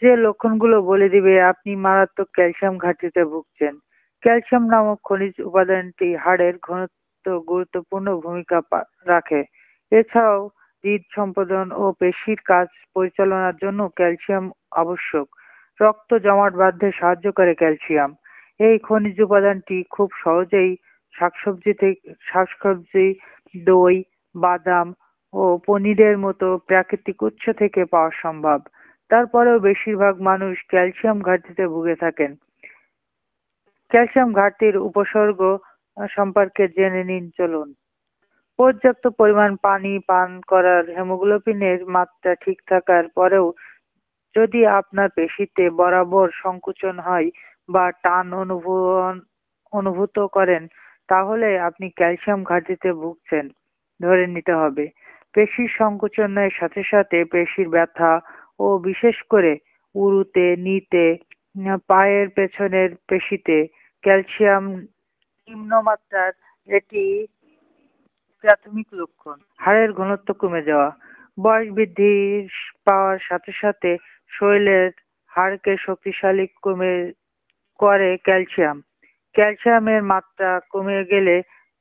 যে লক্ষণগুলো বলে দিবে আপনি মারাত্মক ক্যালসিয়াম ঘাটতিতে ভুগছেন ক্যালসিয়াম নামক খনিজ উপাদানটি হাড়ের ঘনত্ব গুরুত্বপূর্ণ ভূমিকা রাখে এছাড়াও হৃদ সম্পাদন ও পেশির কাজ পরিচালনার জন্য ক্যালসিয়াম আবশ্যক রক্ত জমাট বাঁধতে সাহায্য করে ক্যালসিয়াম এই খনিজ উপাদানটি খুব সহজেই শাকসবজি থেকে শাকসবজি দই বাদাম ও পনিরের মতো প্রাকৃতিক উৎস থেকে পাওয়া সম্ভব তারপরেও বেশিরভাগ মানুষ ক্যালসিয়াম ঘাটতিতে ভুগে থাকেন ক্যালসিয়াম ঘাটতির উপসর্গ সম্পর্কে জেনে নিন চলুন পর্যাপ্ত পরিমাণ পানি পান করার হেমোগ্লোবিনের মাত্রা ঠিক থাকার পরেও যদি আপনার পেশিতে বরাবর সংকুচন হয় বা টান অনুভূত করেন তাহলে আপনি ক্যালসিয়াম ঘাটতিতে ভুগছেন ধরে নিতে হবে পেশির সংকোচনের সাথে সাথে পেশির ব্যথা ও বিশেষ করে উরুতে নিতে পায়ের পেছনের পেশিতে ক্যালসিয়াম নিম্নমাত্রার এটি প্রাথমিক লক্ষণ হাড়ের ঘনত্ব কমে যাওয়া বয়স বৃদ্ধি পাওয়ার সাথে সাথে শরীরের হাড়কে শক্তিশালী কমে করে ক্যালসিয়াম ক্যালসিয়ামের মাত্রা কমে গেলে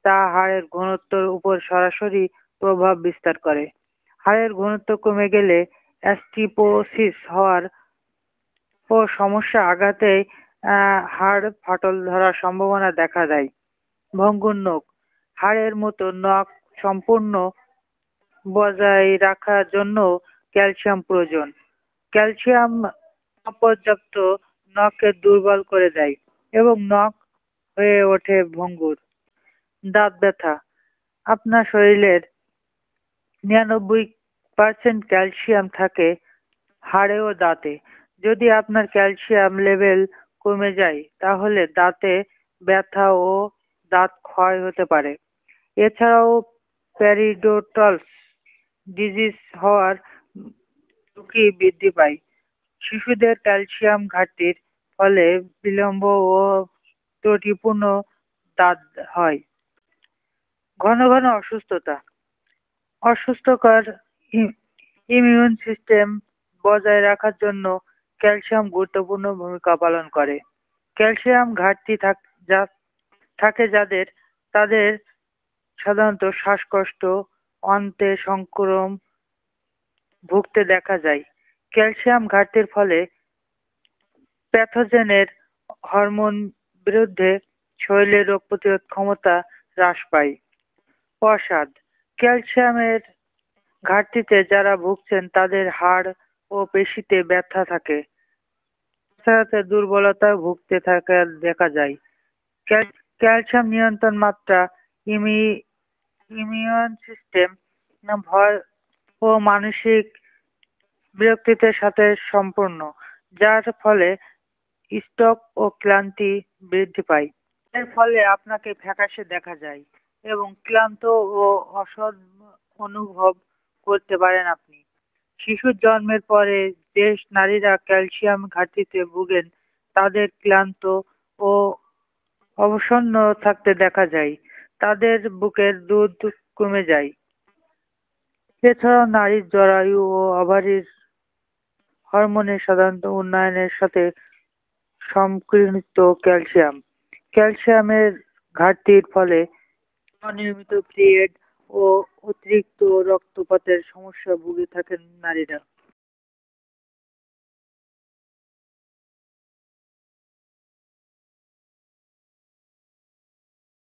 তা হাড়ের ঘনত্বর উপর সরাসরি প্রভাব বিস্তার করে হাড়ের ঘনত্ব কমে গেলে অ্যাস্টিপোসিস হওয়ার ও সমস্যা আহ হাড় ফাটল ধরার সম্ভাবনা দেখা দেয় ভঙ্গুর নখ হাড়ের মতো নখ সম্পূর্ণ বজায় রাখার জন্য ক্যালসিয়াম প্রয়োজন ক্যালসিয়াম অপর্যাপ্ত নখকে দুর্বল করে দেয় এবং নখ হয়ে ওঠে ভঙ্গুর দাঁত ব্যথা আপনার শরীরের নিরানব্বই পার্সেন্ট ক্যালসিয়াম থাকে হাড়ে ও দাঁতে যদি আপনার ক্যালসিয়াম লেভেল কমে যায় তাহলে দাঁতে ব্যথা ও দাঁত ক্ষয় হতে পারে এছাড়াও প্যারিডোটাল ডিজিজ হওয়ার ঝুঁকি বৃদ্ধি পায় শিশুদের ক্যালসিয়াম ঘাটতির ফলে বিলম্ব ও ত্রুটিপূর্ণ দাঁত হয় ঘন ঘন অসুস্থতা অসুস্থকর ইমিউন সিস্টেম বজায় রাখার জন্য ক্যালসিয়াম গুরুত্বপূর্ণ ভূমিকা পালন করে ক্যালসিয়াম ঘাটতি থাকে যাদের তাদের সাধারণত শ্বাসকষ্ট অন্তে সংক্রম ভুগতে দেখা যায় ক্যালসিয়াম ঘাটতির ফলে প্যাথোজেনের হরমোন বিরুদ্ধে শরীরের রোগ প্রতিরোধ ক্ষমতা হ্রাস পায় অসাদ ক্যালসিয়ামের ঘাটতিতে যারা ভুগছেন তাদের হাড় ও পেশিতে ব্যথা থাকে সাথে দুর্বলতা ভুগতে থাকে দেখা যায় ক্যালসিয়াম নিয়ন্ত্রণ মাত্রা ইমি ইমিউন সিস্টেম ভয় ও মানসিক বিরক্তিতের সাথে সম্পূর্ণ যার ফলে স্টক ও ক্লান্তি বৃদ্ধি পায় এর ফলে আপনাকে ফ্যাকাশে দেখা যায় এবং ক্লান্ত ও অসদ অনুভব করতে পারেন আপনি শিশুর জন্মের পরে যে নারীরা ক্যালসিয়াম ঘাটতিতে ভুগেন তাদের ক্লান্ত ও অবসন্ন থাকতে দেখা যায় তাদের বুকের দুধ কমে যায় এছাড়াও নারীর জরায়ু ও ওভারির হরমোনের সাধারণত উন্নয়নের সাথে সম্পৃক্ত ক্যালসিয়াম ক্যালসিয়ামের ঘাটতির ফলে অনিয়মিত পিরিয়ড ও অতিরিক্ত রক্তপাতের সমস্যা ভুগে থাকেন নারীরা